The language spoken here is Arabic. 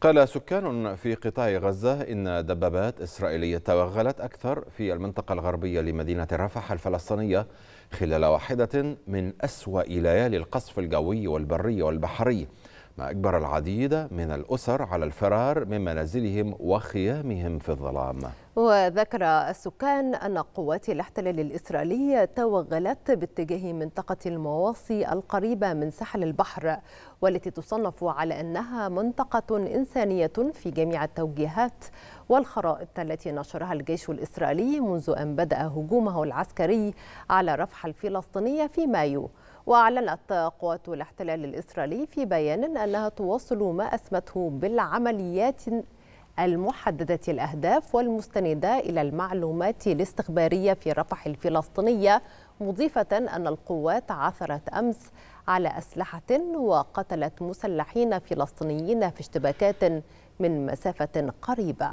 قال سكان في قطاع غزة إن دبابات إسرائيلية توغلت أكثر في المنطقة الغربية لمدينة رفح الفلسطينية خلال واحدة من أسوأ ليالي القصف الجوي والبري والبحري ما أجبر العديد من الأسر على الفرار من منازلهم وخيامهم في الظلام وذكر السكان أن قوات الاحتلال الإسرائيلي توغلت باتجاه منطقة المواصي القريبة من ساحل البحر والتي تصنف على أنها منطقة إنسانية في جميع التوجيهات والخرائط التي نشرها الجيش الإسرائيلي منذ أن بدأ هجومه العسكري على رفح الفلسطينية في مايو وأعلنت قوات الاحتلال الإسرائيلي في بيان أنها تواصل ما أسمته بالعمليات المحددة الأهداف والمستندة إلى المعلومات الاستخبارية في رفح الفلسطينية مضيفة أن القوات عثرت أمس على أسلحة وقتلت مسلحين فلسطينيين في اشتباكات من مسافة قريبة